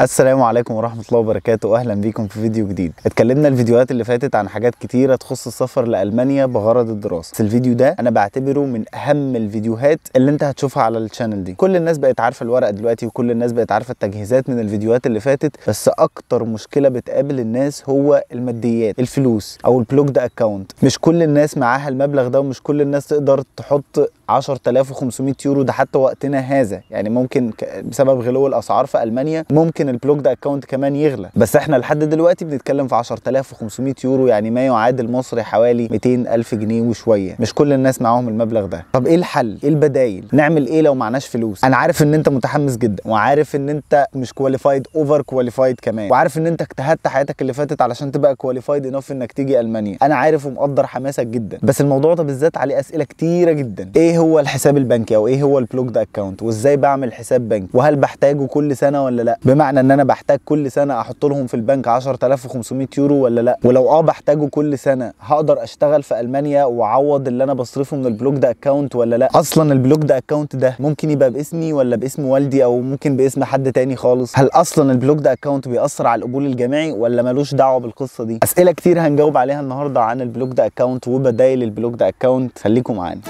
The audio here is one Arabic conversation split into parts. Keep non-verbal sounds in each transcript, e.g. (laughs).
السلام عليكم ورحمة الله وبركاته أهلا بيكم في فيديو جديد اتكلمنا الفيديوهات اللي فاتت عن حاجات كتيرة تخص السفر لألمانيا بغرض الدراسة بس الفيديو ده أنا بعتبره من أهم الفيديوهات اللي أنت هتشوفها على الشانل دي كل الناس بقت عارفة الورقة دلوقتي وكل الناس بقت عارفة التجهيزات من الفيديوهات اللي فاتت بس أكتر مشكلة بتقابل الناس هو الماديات الفلوس أو البلوك ده أكاونت مش كل الناس معاها المبلغ ده ومش كل الناس تقدر تحط 10500 يورو ده حتى وقتنا هذا يعني ممكن بسبب غلو الاسعار في المانيا ممكن البلوك ده اكونت كمان يغلى بس احنا لحد دلوقتي بنتكلم في 10500 يورو يعني ما يعادل مصري حوالي 200000 جنيه وشويه مش كل الناس معاهم المبلغ ده طب ايه الحل ايه البدايل نعمل ايه لو معناش فلوس انا عارف ان انت متحمس جدا وعارف ان انت مش كواليفايد اوفر كواليفايد كمان وعارف ان انت اجتهدت حياتك اللي فاتت علشان تبقى كواليفايد انوف انك تيجي المانيا انا عارف ومقدر حماسك جدا بس الموضوع ده بالذات عليه اسئله كتيره جدا ايه إيه هو الحساب البنكي او ايه هو البلوكد اكونت وازاي بعمل حساب بنكي وهل بحتاجه كل سنه ولا لا بمعنى ان انا بحتاج كل سنه احط لهم في البنك 10500 يورو ولا لا ولو اه بحتاجه كل سنه هقدر اشتغل في المانيا واعوض اللي انا بصرفه من البلوكد اكونت ولا لا اصلا البلوكد اكونت ده ممكن يبقى باسمي ولا باسم والدي او ممكن باسم حد تاني خالص هل اصلا البلوكد اكونت بيأثر على القبول الجامعي ولا ملوش دعوه بالقصه دي اسئله كتير هنجاوب عليها النهارده عن البلوكد اكونت وبدايل البلوكد اكونت خليكم معانا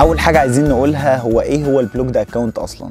اول حاجه عايزين نقولها هو ايه هو البلوك ده اكونت اصلا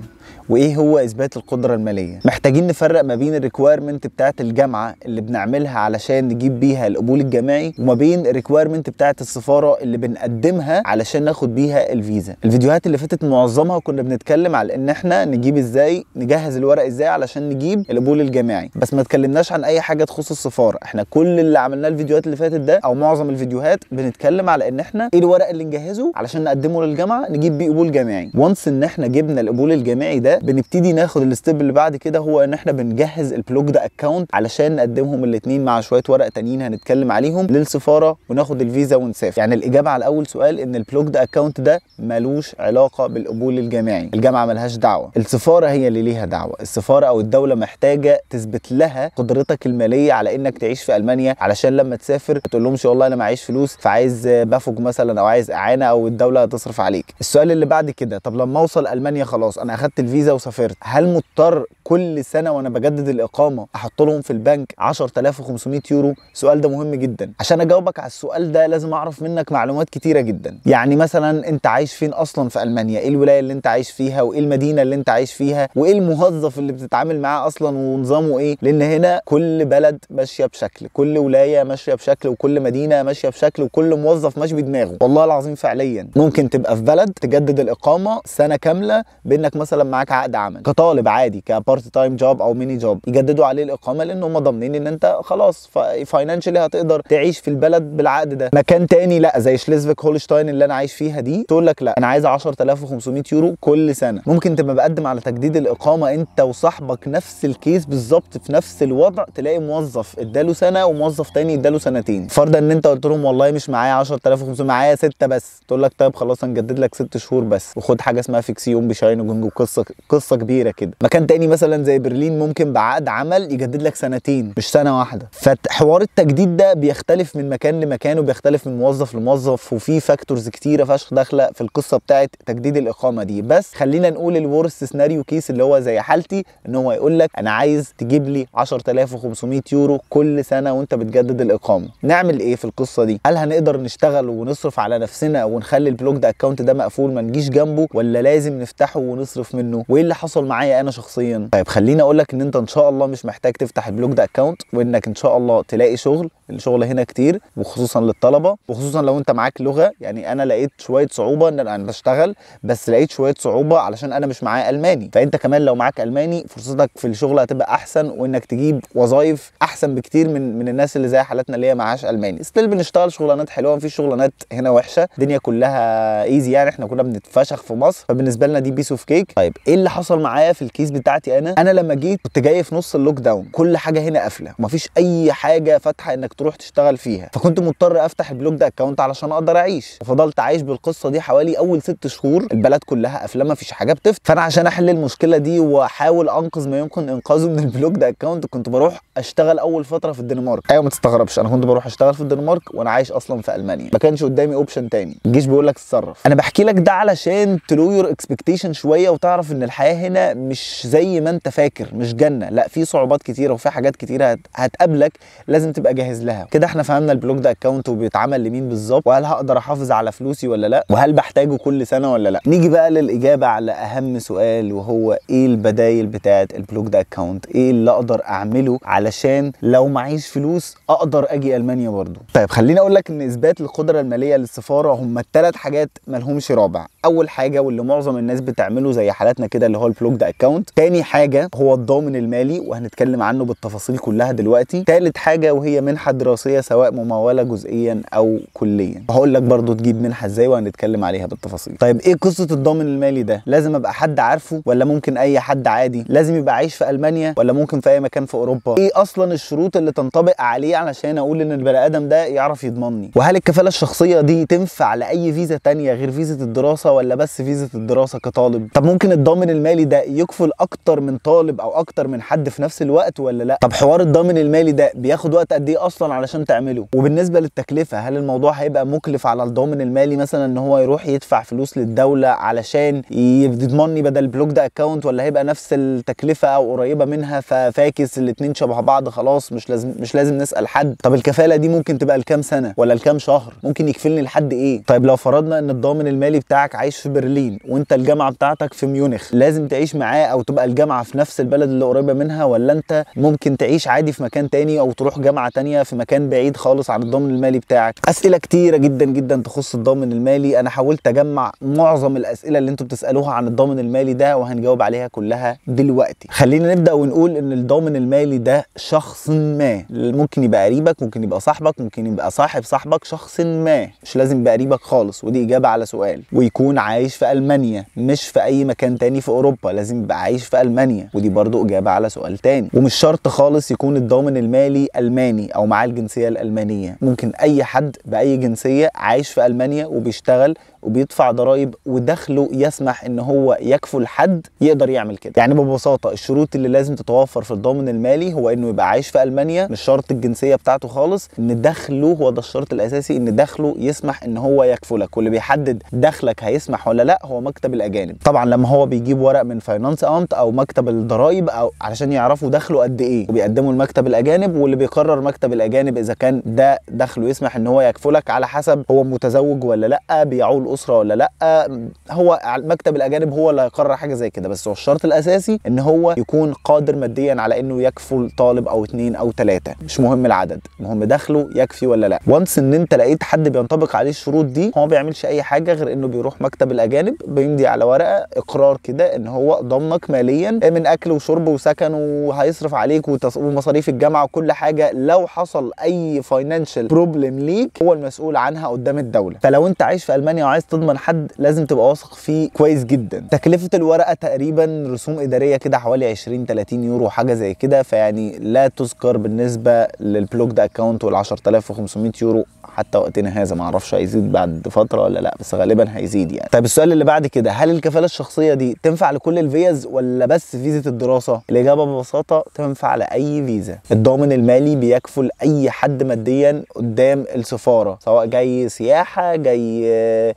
وايه هو اثبات القدره الماليه محتاجين نفرق ما بين الريكويرمنت بتاعه الجامعه اللي بنعملها علشان نجيب بيها القبول الجامعي وما بين الريكويرمنت بتاعه السفاره اللي بنقدمها علشان ناخد بيها الفيزا الفيديوهات اللي فاتت معظمها كنا بنتكلم على ان احنا نجيب ازاي نجهز الورق ازاي علشان نجيب القبول الجامعي بس ما اتكلمناش عن اي حاجه تخص السفاره احنا كل اللي عملناه الفيديوهات اللي فاتت ده او معظم الفيديوهات بنتكلم على ان احنا ايه الورق اللي نجهزه علشان نقدمه للجامعه نجيب بيه قبول جامعي وانس ان احنا جبنا القبول الجامعي ده بنبتدي ناخد الستيب اللي بعد كده هو ان احنا بنجهز ده اكونت علشان نقدمهم الاثنين مع شويه ورق تانيين هنتكلم عليهم للسفاره وناخد الفيزا ونسافر يعني الاجابه على اول سؤال ان ده اكونت ده ملوش علاقه بالقبول الجامعي الجامعه ملهاش دعوه السفاره هي اللي ليها دعوه السفاره او الدوله محتاجه تثبت لها قدرتك الماليه على انك تعيش في المانيا علشان لما تسافر تقول لهمش والله انا معيش فلوس فعايز بافج مثلا او عايز اعانه او الدوله هتصرف عليك السؤال اللي بعد كده طب لما اوصل المانيا خلاص انا اخدت الفيزا وسافرت هل مضطر كل سنه وانا بجدد الاقامه احط لهم في البنك 10500 يورو السؤال ده مهم جدا عشان اجاوبك على السؤال ده لازم اعرف منك معلومات كتيره جدا يعني مثلا انت عايش فين اصلا في المانيا ايه الولايه اللي انت عايش فيها وايه المدينه اللي انت عايش فيها وايه الموظف اللي بتتعامل معاه اصلا ونظامه ايه لان هنا كل بلد ماشيه بشكل كل ولايه ماشيه بشكل وكل مدينه ماشيه بشكل وكل موظف ماشي بدماغه والله العظيم فعليا ممكن تبقى في بلد تجدد الاقامه سنه كامله بانك مثلا معاك معاك عقد عمل كطالب عادي كبارت تايم جوب او ميني جوب يجددوا عليه الاقامه لان هم ضامنين ان انت خلاص فاينانشلي هتقدر تعيش في البلد بالعقد ده مكان تاني لا زي شليزفيك هولشتاين اللي انا عايش فيها دي تقول لك لا انا عايز 10500 يورو كل سنه ممكن تبقى بقدم على تجديد الاقامه انت وصاحبك نفس الكيس بالظبط في نفس الوضع تلاقي موظف اداله سنه وموظف تاني اداله سنتين فرضا ان انت قلت لهم والله مش معايا 10500 معايا سته بس تقول لك طيب خلاص هنجدد لك ست شهور بس وخد حاجه اسمها فيكسيون بشاين وجنج وقصه قصه كبيره كده مكان تاني مثلا زي برلين ممكن بعقد عمل يجدد لك سنتين مش سنه واحده فحوار التجديد ده بيختلف من مكان لمكان وبيختلف من موظف لموظف وفي فاكتورز كتيره فشخ داخله في القصه بتاعه تجديد الاقامه دي بس خلينا نقول الورست سيناريو كيس اللي هو زي حالتي ان هو يقول لك انا عايز تجيب لي 10500 يورو كل سنه وانت بتجدد الاقامه نعمل ايه في القصه دي هل هنقدر نشتغل ونصرف على نفسنا ونخلي البلوك ده اكونت ده مقفول ما نجيش جنبه ولا لازم نفتحه ونصرف منه وايه اللي حصل معايا انا شخصيا طيب خليني اقول لك ان انت ان شاء الله مش محتاج تفتح البلوج ده اكونت وانك ان شاء الله تلاقي شغل الشغل هنا كتير وخصوصا للطلبه وخصوصا لو انت معاك لغه يعني انا لقيت شويه صعوبه ان انا بشتغل بس لقيت شويه صعوبه علشان انا مش معايا الماني فانت كمان لو معاك الماني فرصتك في الشغل هتبقى احسن وانك تجيب وظايف احسن بكتير من من الناس اللي زي حالتنا اللي هي معهاش الماني ستيل بنشتغل شغلانات حلوه في شغلانات هنا وحشه الدنيا كلها ايزي يعني احنا كنا بنتفشخ في مصر فبالنسبه لنا دي بيس اوف كيك طيب ايه اللي حصل معايا في الكيس بتاعتي انا انا لما جيت كنت جاي في نص اللوك داون كل حاجه هنا قافله مفيش اي حاجه فاتحه انك تروح تشتغل فيها فكنت مضطر افتح البلوك ده اكونت علشان اقدر اعيش وفضلت عايش بالقصه دي حوالي اول ست شهور البلد كلها قافله مفيش حاجه بتفتح فانا عشان احل المشكله دي واحاول انقذ ما يمكن انقاذه من البلوك ده اكونت كنت بروح اشتغل اول فتره في الدنمارك ايوه ما تستغربش انا كنت بروح اشتغل في الدنمارك وانا عايش اصلا في المانيا ما كانش قدامي اوبشن تاني الجيش بيقول لك اتصرف انا بحكي لك ده علشان تلو يور اكسبكتيشن شويه وتعرف ان الحياه هنا مش زي ما انت فاكر مش جنه لا في صعوبات كتيره وفي حاجات كتيره هتقابلك لازم تبقى جاهز لها كده احنا فهمنا البلوك ده اكونت وبيتعمل لمين بالظبط وهل هقدر احافظ على فلوسي ولا لا وهل بحتاجه كل سنه ولا لا نيجي بقى للاجابه على اهم سؤال وهو ايه البدايل بتاعه البلوك ده اكونت ايه اللي اقدر اعمله علشان لو معيش فلوس اقدر اجي المانيا برضو طيب خليني اقول لك ان اثبات القدره الماليه للسفاره هم الثلاث حاجات ملهمش رابع اول حاجه واللي معظم الناس بتعمله زي حالاتنا كده كده اللي هو البلوجد اكونت تاني حاجه هو الضامن المالي وهنتكلم عنه بالتفاصيل كلها دلوقتي تالت حاجه وهي منحه دراسيه سواء مموله جزئيا او كليا هقول لك برضو تجيب منحه ازاي وهنتكلم عليها بالتفاصيل طيب ايه قصه الضامن المالي ده لازم ابقى حد عارفه ولا ممكن اي حد عادي لازم يبقى عايش في المانيا ولا ممكن في اي مكان في اوروبا ايه اصلا الشروط اللي تنطبق عليه علشان اقول ان البني ادم ده يعرف يضمني وهل الكفاله الشخصيه دي تنفع لاي فيزا تانية غير فيزا الدراسه ولا بس فيزا الدراسه كطالب طب ممكن الضامن المالي ده يكفل اكتر من طالب او اكتر من حد في نفس الوقت ولا لا طب حوار الضامن المالي ده بياخد وقت قد ايه اصلا علشان تعمله وبالنسبه للتكلفه هل الموضوع هيبقى مكلف على الضامن المالي مثلا ان هو يروح يدفع فلوس للدوله علشان يضمني بدل بلوك ده اكونت ولا هيبقى نفس التكلفه او قريبه منها ففاكس الاثنين شبه بعض خلاص مش لازم مش لازم نسال حد طب الكفاله دي ممكن تبقى لكام سنه ولا لكام شهر ممكن يكفلني لحد ايه طيب لو فرضنا ان الضامن المالي بتاعك عايش في برلين وانت الجامعه بتاعتك في ميونخ لازم تعيش معاه او تبقى الجامعه في نفس البلد اللي قريبه منها ولا انت ممكن تعيش عادي في مكان تاني او تروح جامعه تانيه في مكان بعيد خالص عن الضامن المالي بتاعك اسئله كتيره جدا جدا تخص الضامن المالي انا حاولت اجمع معظم الاسئله اللي انتم بتسالوها عن الضامن المالي ده وهنجاوب عليها كلها دلوقتي خلينا نبدا ونقول ان الضامن المالي ده شخص ما ممكن يبقى قريبك ممكن يبقى صاحبك ممكن يبقى صاحب صاحبك شخص ما مش لازم يبقى قريبك خالص ودي اجابه على سؤال ويكون عايش في المانيا مش في اي مكان تاني في اوروبا لازم يبقى عايش في المانيا ودي برضو اجابه على سؤال تاني ومش شرط خالص يكون الضامن المالي الماني او معاه الجنسيه الالمانيه ممكن اي حد باي جنسيه عايش في المانيا وبيشتغل وبيدفع ضرائب ودخله يسمح ان هو يكفل حد يقدر يعمل كده يعني ببساطه الشروط اللي لازم تتوفر في الضامن المالي هو انه يبقى عايش في المانيا مش شرط الجنسيه بتاعته خالص ان دخله هو ده الشرط الاساسي ان دخله يسمح ان هو يكفلك واللي بيحدد دخلك هيسمح ولا لا هو مكتب الاجانب طبعا لما هو بيجيب ورق من فاينانس امت او مكتب الضرائب او علشان يعرفوا دخله قد ايه وبيقدمه لمكتب الاجانب واللي بيقرر مكتب الاجانب اذا كان ده دخله يسمح ان هو يكفلك على حسب هو متزوج ولا لا بيعول الاسره ولا لا هو مكتب الاجانب هو اللي هيقرر حاجه زي كده بس هو الشرط الاساسي ان هو يكون قادر ماديا على انه يكفل طالب او اثنين او ثلاثه مش مهم العدد مهم دخله يكفي ولا لا وانس ان انت لقيت حد بينطبق عليه الشروط دي هو ما بيعملش اي حاجه غير انه بيروح مكتب الاجانب بيمضي على ورقه اقرار كده ان هو ضمنك ماليا من اكل وشرب وسكن وهيصرف عليك ومصاريف الجامعه وكل حاجه لو حصل اي فاينانشال بروبلم ليك هو المسؤول عنها قدام الدوله فلو انت عايش في المانيا وعايز عايز تضمن حد لازم تبقى واثق فيه كويس جدا تكلفه الورقه تقريبا رسوم اداريه كده حوالي 20 30 يورو حاجه زي كده فيعني لا تذكر بالنسبه للبلوك ده اكونت وال 10500 يورو حتى وقتنا هذا ما اعرفش هيزيد بعد فتره ولا لا بس غالبا هيزيد يعني طيب السؤال اللي بعد كده هل الكفاله الشخصيه دي تنفع لكل الفيز ولا بس فيزا الدراسه الاجابه ببساطه تنفع لاي فيزا الضامن المالي بيكفل اي حد ماديا قدام السفاره سواء جاي سياحه جاي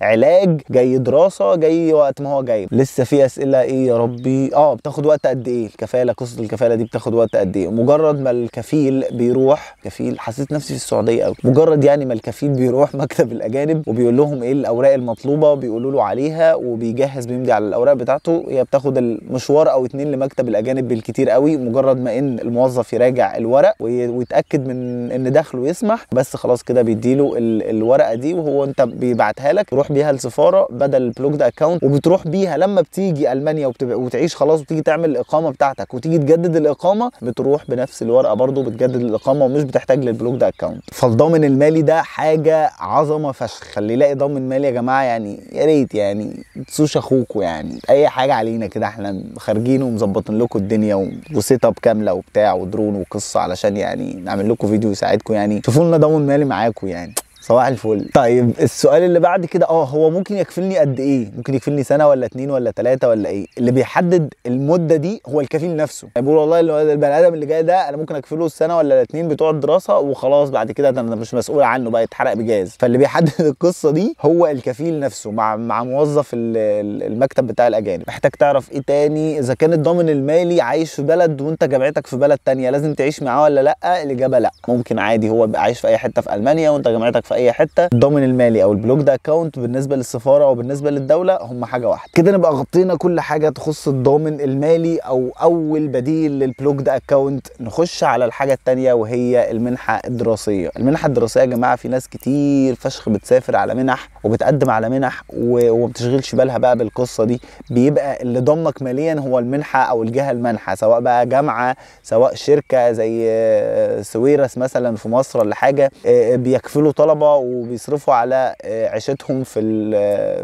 علاج جاي دراسه جاي وقت ما هو جاي لسه في اسئله ايه يا ربي اه بتاخد وقت قد ايه الكفاله قصه الكفاله دي بتاخد وقت قد ايه مجرد ما الكفيل بيروح كفيل حسيت نفسي في السعوديه قوي مجرد يعني ما الكفيل السفير بيروح (laughs) مكتب الاجانب وبيقول لهم ايه الاوراق المطلوبه بيقولوا له عليها وبيجهز بيمضي على الاوراق بتاعته هي بتاخد المشوار او اتنين لمكتب الاجانب بالكتير قوي مجرد ما ان الموظف يراجع الورق ويتاكد من ان دخله يسمح بس خلاص كده بيديله الورقه دي وهو انت بيبعتها لك روح بيها السفاره بدل البلوكد اكونت وبتروح بيها لما بتيجي المانيا وتعيش خلاص وتيجي تعمل الاقامه بتاعتك وتيجي تجدد الاقامه بتروح بنفس الورقه برده بتجدد الاقامه ومش بتحتاج للبلوكد اكونت فالضامن المالي ده حاجه عظمه فشخ خلي يلاقي ضامن مالي يا جماعه يعني يا ريت يعني تسوش اخوكوا يعني اي حاجه علينا كده احنا خارجين ومظبطين لكم الدنيا وسيت اب كامله وبتاع ودرون وقصه علشان يعني نعمل لكم فيديو يساعدكم يعني شوفوا لنا ضامن مالي معاكم يعني صباح الفل طيب السؤال اللي بعد كده اه هو ممكن يكفلني قد ايه ممكن يكفلني سنه ولا اتنين ولا ثلاثه ولا ايه اللي بيحدد المده دي هو الكفيل نفسه يعني بيقول والله البني ادم اللي جاي ده انا ممكن اكفله السنه ولا الاثنين بتوع الدراسه وخلاص بعد كده انا مش مسؤول عنه بقى يتحرق بجاز فاللي بيحدد (laughs) القصه دي هو الكفيل نفسه مع مع موظف المكتب بتاع الاجانب محتاج تعرف ايه تاني اذا كان الضامن المالي عايش في بلد وانت جامعتك في بلد تانية لازم تعيش معاه ولا لا الاجابه لا ممكن عادي هو عايش في اي حته في المانيا وانت جامعتك في في اي حته الضامن المالي او ده اكونت بالنسبه للسفاره او بالنسبه للدوله هم حاجه واحده كده نبقى غطينا كل حاجه تخص الضامن المالي او اول بديل ده اكونت نخش على الحاجه الثانيه وهي المنحه الدراسيه المنحه الدراسيه يا جماعه في ناس كتير فشخ بتسافر على منح وبتقدم على منح وما بتشغلش بالها بقى بالقصه دي بيبقى اللي ضمك ماليا هو المنحه او الجهه المانحه سواء بقى جامعه سواء شركه زي آه، سويرس مثلا في مصر ولا حاجه آه، آه، بيكفلوا طلبه وبيصرفوا على عيشتهم في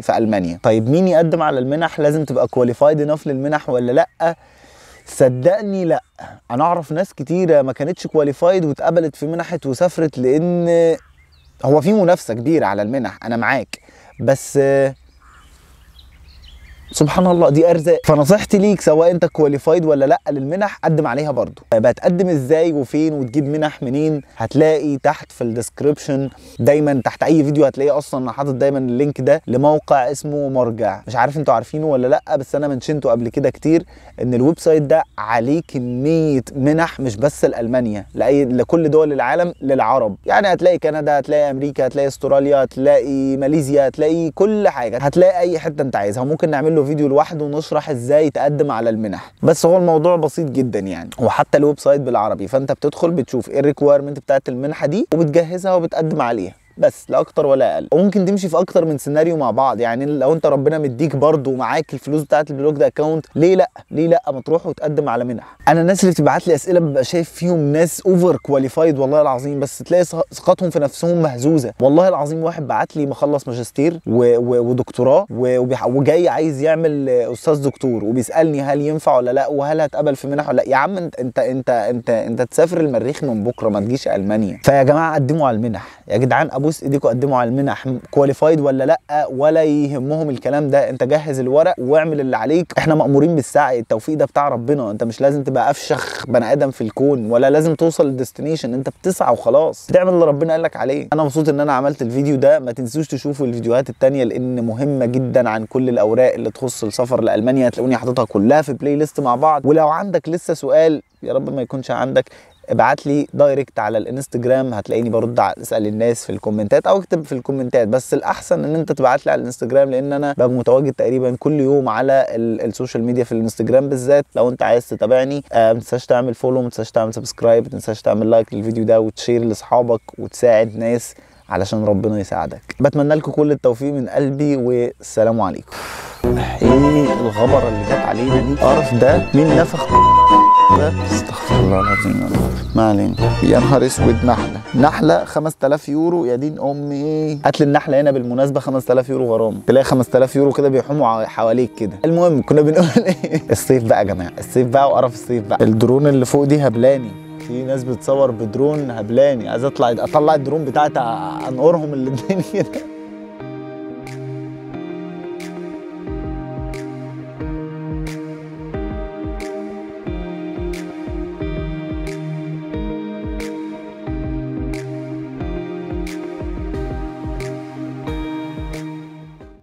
في المانيا طيب مين يقدم على المنح لازم تبقى كواليفايد انف للمنح ولا لا صدقني لا انا اعرف ناس كتيره ما كانتش كواليفايد واتقبلت في منحت وسافرت لان هو في منافسه كبيره على المنح انا معاك بس آه سبحان الله دي ارزاق فنصيحتي ليك سواء انت كواليفايد ولا لا للمنح قدم عليها برضو آه، بتقدم ازاي وفين وتجيب منح منين هتلاقي تحت في الديسكربشن دايما تحت اي فيديو هتلاقي اصلا حاطط دايما اللينك ده لموقع اسمه مرجع مش عارف انتوا عارفينه ولا لا بس انا منشنته قبل كده كتير ان الويب سايت ده عليه كميه منح مش بس لالمانيا لاي لكل دول العالم للعرب يعني هتلاقي كندا هتلاقي امريكا هتلاقي استراليا هتلاقي ماليزيا هتلاقي كل حاجه هتلاقي اي حته انت عايزها ممكن نعمل له له فيديو لوحده ونشرح ازاي تقدم على المنح بس هو الموضوع بسيط جدا يعني وحتى الويب سايت بالعربي فانت بتدخل بتشوف ايه الريكويرمنت بتاعت المنحه دي وبتجهزها وبتقدم عليها بس لا اكتر ولا اقل وممكن تمشي في اكتر من سيناريو مع بعض يعني لو انت ربنا مديك برضه ومعاك الفلوس بتاعت ده اكونت ليه لا ليه لا ما تروح وتقدم على منح انا الناس اللي بتبعت لي اسئله ببقى شايف فيهم ناس اوفر كواليفايد والله العظيم بس تلاقي ثقتهم في نفسهم مهزوزه والله العظيم واحد بعت لي مخلص ماجستير و... و... ودكتوراه و... وجاي عايز يعمل استاذ دكتور وبيسالني هل ينفع ولا لا وهل هتقبل في منح ولا لا يا عم انت انت انت انت, انت تسافر المريخ من بكره ما تجيش المانيا فيا جماعه قدموا على المنح يا جدعان ابو بص ايديكوا قدموا على المنح كواليفايد ولا لا ولا يهمهم الكلام ده انت جهز الورق واعمل اللي عليك احنا مامورين بالسعي التوفيق ده بتاع ربنا انت مش لازم تبقى افشخ بني ادم في الكون ولا لازم توصل للديستنيشن انت بتسعى وخلاص بتعمل اللي ربنا قال لك عليه انا مبسوط ان انا عملت الفيديو ده ما تنسوش تشوفوا الفيديوهات التانية لان مهمه جدا عن كل الاوراق اللي تخص السفر لالمانيا هتلاقوني حاططها كلها في بلاي ليست مع بعض ولو عندك لسه سؤال يا رب ما يكونش عندك ابعت لي دايركت على الانستجرام هتلاقيني برد اسال الناس في الكومنتات او اكتب في الكومنتات بس الاحسن ان انت تبعت لي على الانستجرام لان انا ببقى متواجد تقريبا كل يوم على السوشيال ميديا في الانستجرام بالذات لو انت عايز تتابعني آه، ما تنساش تعمل فولو ما تنساش تعمل سبسكرايب ما تنساش تعمل لايك للفيديو ده وتشير لاصحابك وتساعد ناس علشان ربنا يساعدك بتمنى لكم كل التوفيق من قلبي والسلام عليكم ايه الغبره اللي جت علينا دي قرف ده مين نفخ ده استغفر الله العظيم يا رب ما علينا يا نهار اسود نحله نحله 5000 يورو يا دين امي هات قتل النحله هنا بالمناسبه 5000 يورو غرامه تلاقي 5000 يورو كده بيحوموا حواليك كده المهم كنا بنقول ايه (laughs) الصيف بقى يا جماعه الصيف بقى وقرف الصيف بقى الدرون اللي فوق دي هبلاني في ناس بتصور بدرون هبلاني عايز اطلع اطلع الدرون بتاعتي انقرهم الدنيا كده